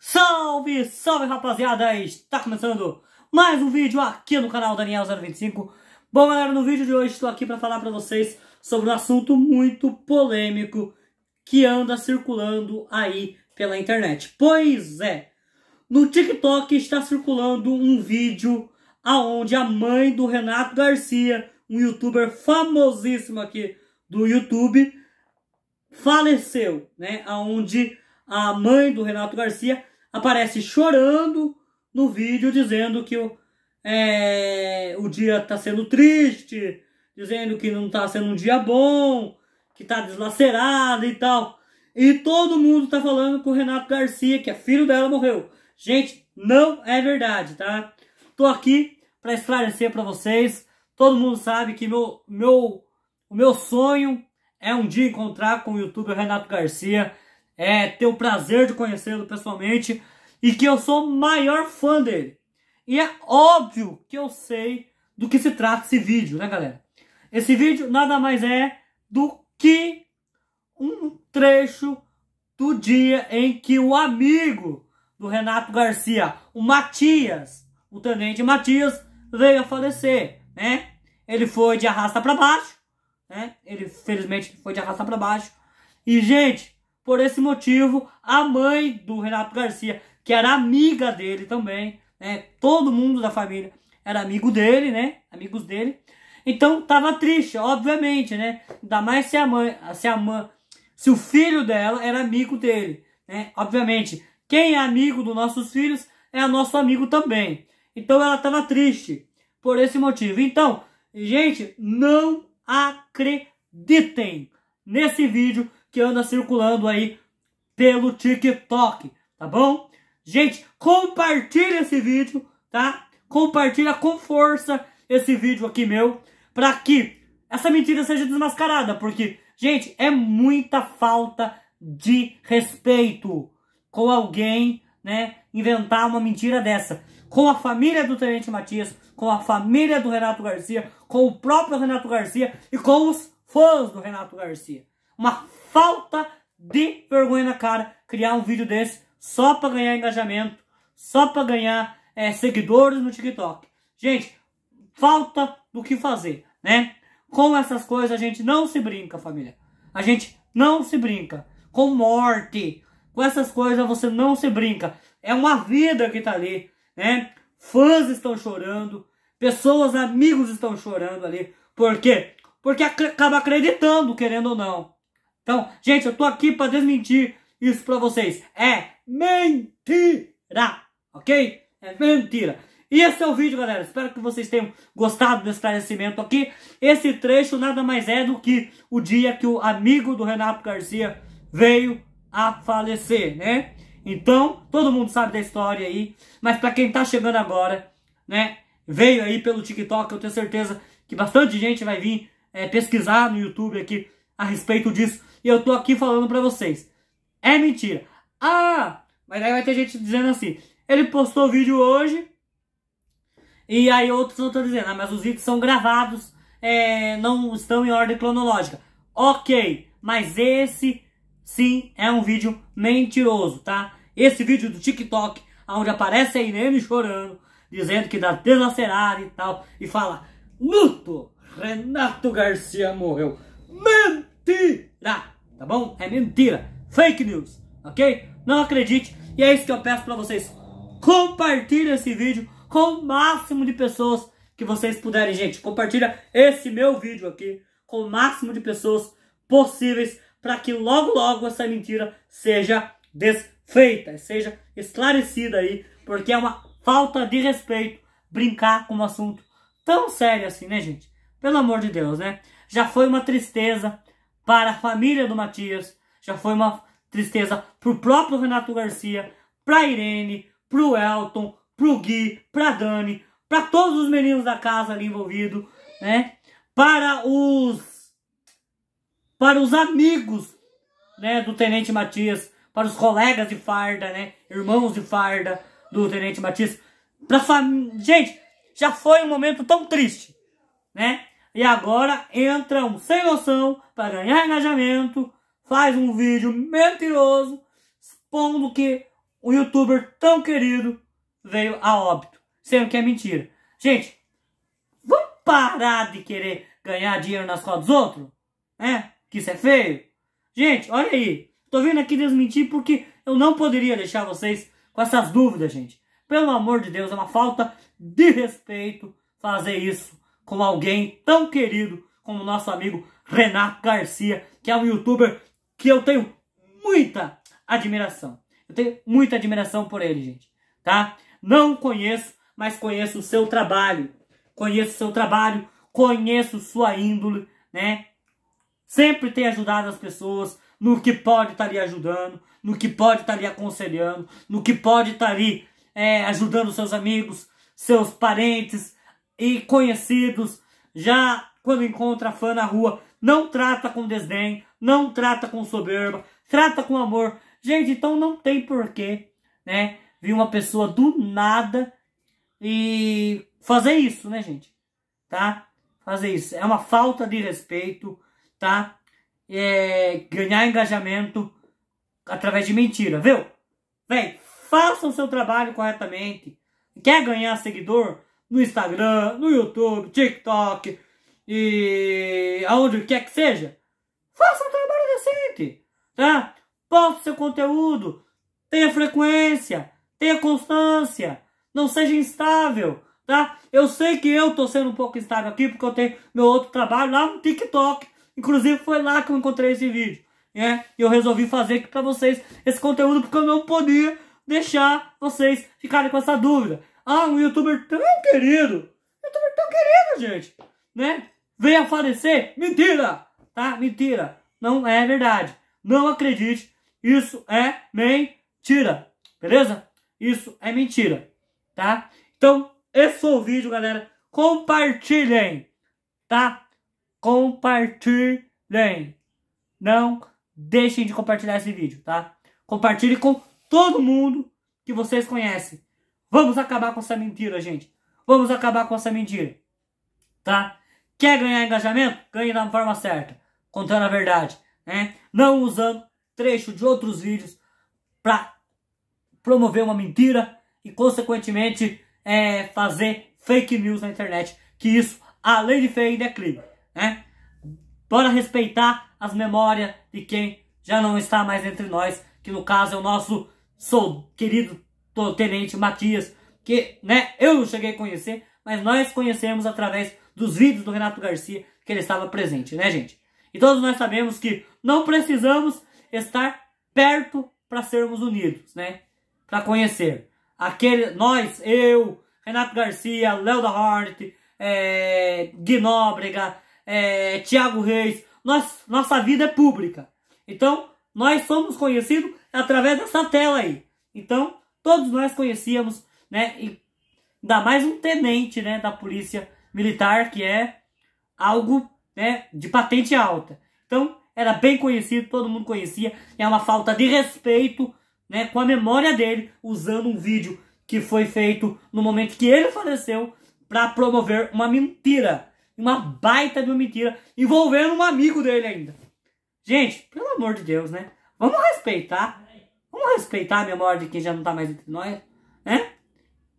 Salve, salve rapaziada! Está começando mais um vídeo aqui no canal Daniel025 Bom galera, no vídeo de hoje estou aqui para falar para vocês sobre um assunto muito polêmico que anda circulando aí pela internet Pois é, no TikTok está circulando um vídeo aonde a mãe do Renato Garcia, um youtuber famosíssimo aqui do YouTube, faleceu, né? Aonde a mãe do Renato Garcia aparece chorando no vídeo dizendo que o, é, o dia está sendo triste, dizendo que não está sendo um dia bom, que está deslacerada e tal. E todo mundo está falando que o Renato Garcia, que é filho dela, morreu. Gente, não é verdade, tá? Tô aqui para esclarecer para vocês. Todo mundo sabe que meu, meu, o meu sonho é um dia encontrar com o youtuber Renato Garcia é, ter o prazer de conhecê-lo pessoalmente e que eu sou o maior fã dele. E é óbvio que eu sei do que se trata esse vídeo, né, galera? Esse vídeo nada mais é do que um trecho do dia em que o amigo do Renato Garcia, o Matias, o tenente Matias, veio a falecer, né? Ele foi de arrasta para baixo, né? Ele felizmente foi de arrasta para baixo. E gente, por esse motivo, a mãe do Renato Garcia, que era amiga dele também, né? Todo mundo da família era amigo dele, né? Amigos dele. Então tava triste, obviamente, né? Ainda mais se a mãe, se a mãe, se o filho dela era amigo dele, né? Obviamente, quem é amigo dos nossos filhos é nosso amigo também. Então ela tava triste por esse motivo. Então, gente, não acreditem nesse vídeo que anda circulando aí pelo TikTok, tá bom? Gente, compartilha esse vídeo, tá? Compartilha com força esse vídeo aqui meu, para que essa mentira seja desmascarada, porque, gente, é muita falta de respeito com alguém, né, inventar uma mentira dessa. Com a família do Tenente Matias, com a família do Renato Garcia, com o próprio Renato Garcia e com os fãs do Renato Garcia uma falta de vergonha na cara criar um vídeo desse só para ganhar engajamento, só para ganhar é, seguidores no TikTok. Gente, falta do que fazer, né? Com essas coisas a gente não se brinca, família. A gente não se brinca. Com morte, com essas coisas você não se brinca. É uma vida que tá ali, né? Fãs estão chorando, pessoas, amigos estão chorando ali. Por quê? Porque acaba acreditando, querendo ou não. Então, gente, eu tô aqui para desmentir isso para vocês. É mentira, ok? É mentira. E esse é o vídeo, galera. Espero que vocês tenham gostado do esclarecimento aqui. Esse trecho nada mais é do que o dia que o amigo do Renato Garcia veio a falecer, né? Então, todo mundo sabe da história aí. Mas para quem tá chegando agora, né? Veio aí pelo TikTok, eu tenho certeza que bastante gente vai vir é, pesquisar no YouTube aqui a respeito disso e eu tô aqui falando pra vocês. É mentira. Ah, mas aí vai ter gente dizendo assim, ele postou o vídeo hoje e aí outros não estão dizendo, ah, mas os vídeos são gravados, é, não estão em ordem cronológica. Ok, mas esse sim é um vídeo mentiroso, tá? Esse vídeo do TikTok, onde aparece a Irene chorando, dizendo que dá tá delacerada e tal, e fala, luto, Renato Garcia morreu. Mentira! tá bom? É mentira, fake news, ok? Não acredite, e é isso que eu peço para vocês. Compartilhe esse vídeo com o máximo de pessoas que vocês puderem, gente. Compartilha esse meu vídeo aqui com o máximo de pessoas possíveis para que logo logo essa mentira seja desfeita, seja esclarecida aí, porque é uma falta de respeito brincar com um assunto tão sério assim, né, gente? Pelo amor de Deus, né? Já foi uma tristeza para a família do Matias, já foi uma tristeza para o próprio Renato Garcia, para Irene, para o Elton, para o Gui, para Dani, para todos os meninos da casa ali envolvidos, né? Para os para os amigos, né, do Tenente Matias, para os colegas de farda, né, irmãos de farda do Tenente Matias, para família gente, já foi um momento tão triste, né? e agora entra um sem noção para ganhar engajamento, faz um vídeo mentiroso expondo que o youtuber tão querido veio a óbito, sendo que é mentira. Gente, vamos parar de querer ganhar dinheiro nas costas dos outros? É, que isso é feio. Gente, olha aí, tô vindo aqui desmentir porque eu não poderia deixar vocês com essas dúvidas, gente. Pelo amor de Deus, é uma falta de respeito fazer isso com alguém tão querido como nosso amigo Renato Garcia, que é um youtuber que eu tenho muita admiração. Eu tenho muita admiração por ele, gente, tá? Não conheço, mas conheço o seu trabalho. Conheço o seu trabalho, conheço sua índole, né? Sempre tem ajudado as pessoas no que pode estar tá lhe ajudando, no que pode estar tá lhe aconselhando, no que pode estar tá lhe é, ajudando seus amigos, seus parentes, e conhecidos, já quando encontra fã na rua, não trata com desdém, não trata com soberba, trata com amor. Gente, então não tem porquê, né? Vir uma pessoa do nada e fazer isso, né, gente? Tá? Fazer isso. É uma falta de respeito, tá? É ganhar engajamento através de mentira, viu? vem faça o seu trabalho corretamente. Quer ganhar seguidor? no Instagram, no YouTube, TikTok e aonde quer que seja, faça um trabalho decente, tá? Poste seu conteúdo, tenha frequência, tenha constância, não seja instável, tá? Eu sei que eu tô sendo um pouco instável aqui porque eu tenho meu outro trabalho lá no TikTok, inclusive foi lá que eu encontrei esse vídeo, né? E eu resolvi fazer aqui pra vocês esse conteúdo porque eu não podia deixar vocês ficarem com essa dúvida. Ah, um youtuber tão querido. Youtuber tão querido, gente. Né? Veio a falecer. Mentira! Tá? Mentira. Não é verdade. Não acredite. Isso é mentira. Beleza? Isso é mentira. Tá? Então, esse foi o vídeo, galera. Compartilhem. Tá? Compartilhem. Não deixem de compartilhar esse vídeo, tá? Compartilhe com todo mundo que vocês conhecem. Vamos acabar com essa mentira, gente. Vamos acabar com essa mentira. Tá? Quer ganhar engajamento? Ganhe da forma certa. Contando a verdade. Né? Não usando trecho de outros vídeos para promover uma mentira e, consequentemente, é, fazer fake news na internet. Que isso, além de feio, ainda é crime. Né? Bora respeitar as memórias de quem já não está mais entre nós, que no caso é o nosso sou, querido Tenente Matias, que né, eu cheguei a conhecer, mas nós conhecemos através dos vídeos do Renato Garcia que ele estava presente, né, gente? E todos nós sabemos que não precisamos estar perto para sermos unidos, né? Para conhecer. Aquele, nós, eu, Renato Garcia, Léo da Hornet, é, Gnóbrega, é, Tiago Reis, nós, nossa vida é pública. Então, nós somos conhecidos através dessa tela aí. Então, todos nós conhecíamos, né? E ainda mais um tenente, né, da polícia militar, que é algo, né, de patente alta. Então, era bem conhecido, todo mundo conhecia, é uma falta de respeito, né, com a memória dele, usando um vídeo que foi feito no momento que ele faleceu para promover uma mentira, uma baita de uma mentira envolvendo um amigo dele ainda. Gente, pelo amor de Deus, né? Vamos respeitar Vamos respeitar a memória de quem já não tá mais entre nós, né?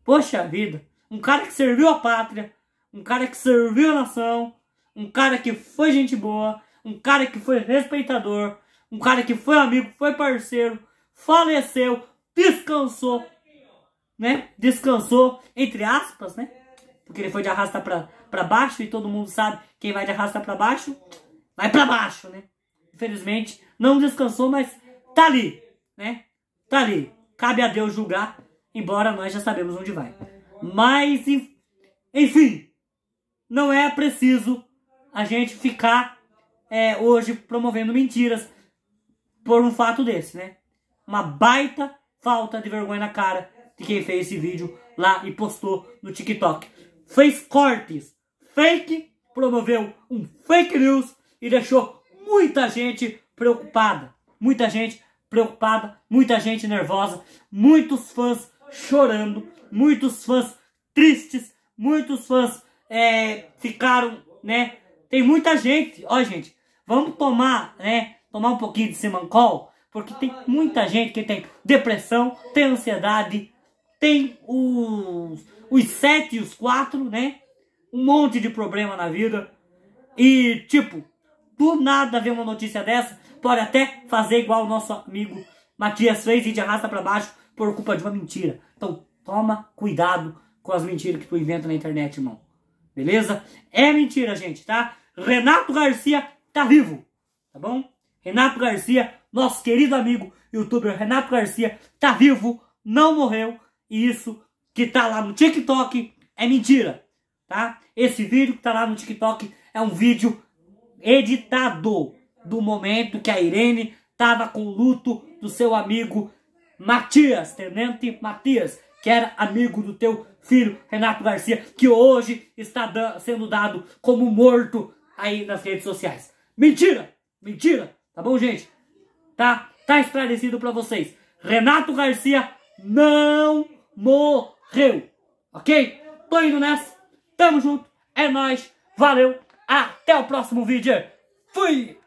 Poxa vida, um cara que serviu a pátria, um cara que serviu a nação, um cara que foi gente boa, um cara que foi respeitador, um cara que foi amigo, foi parceiro, faleceu, descansou, né? Descansou, entre aspas, né? Porque ele foi de arrasta pra, pra baixo e todo mundo sabe quem vai de arrasta pra baixo, vai pra baixo, né? Infelizmente, não descansou, mas tá ali né? Tá ali. Cabe a Deus julgar, embora nós já sabemos onde vai. Mas, enfim, não é preciso a gente ficar é, hoje promovendo mentiras por um fato desse, né? Uma baita falta de vergonha na cara de quem fez esse vídeo lá e postou no TikTok. Fez cortes fake, promoveu um fake news e deixou muita gente preocupada, muita gente preocupada, muita gente nervosa, muitos fãs chorando, muitos fãs tristes, muitos fãs é, ficaram, né? Tem muita gente, ó gente, vamos tomar, né? Tomar um pouquinho de Simancol, porque tem muita gente que tem depressão, tem ansiedade, tem os, os sete e os quatro, né? Um monte de problema na vida. E, tipo, do nada ver uma notícia dessa pode até fazer igual o nosso amigo Matias fez e te arrasta para baixo por culpa de uma mentira. Então toma cuidado com as mentiras que tu inventa na internet, irmão. Beleza? É mentira, gente, tá? Renato Garcia tá vivo, tá bom? Renato Garcia, nosso querido amigo youtuber Renato Garcia, tá vivo, não morreu. E isso que tá lá no TikTok é mentira, tá? Esse vídeo que tá lá no TikTok é um vídeo editado, do momento que a Irene estava com luto do seu amigo Matias, Tenente tipo, Matias, que era amigo do teu filho Renato Garcia, que hoje está sendo dado como morto aí nas redes sociais. Mentira! Mentira! Tá bom, gente? Tá? Tá esclarecido para vocês. Renato Garcia não morreu. Ok? Tô indo nessa. Tamo junto. É nóis. Valeu. Até o próximo vídeo. Fui!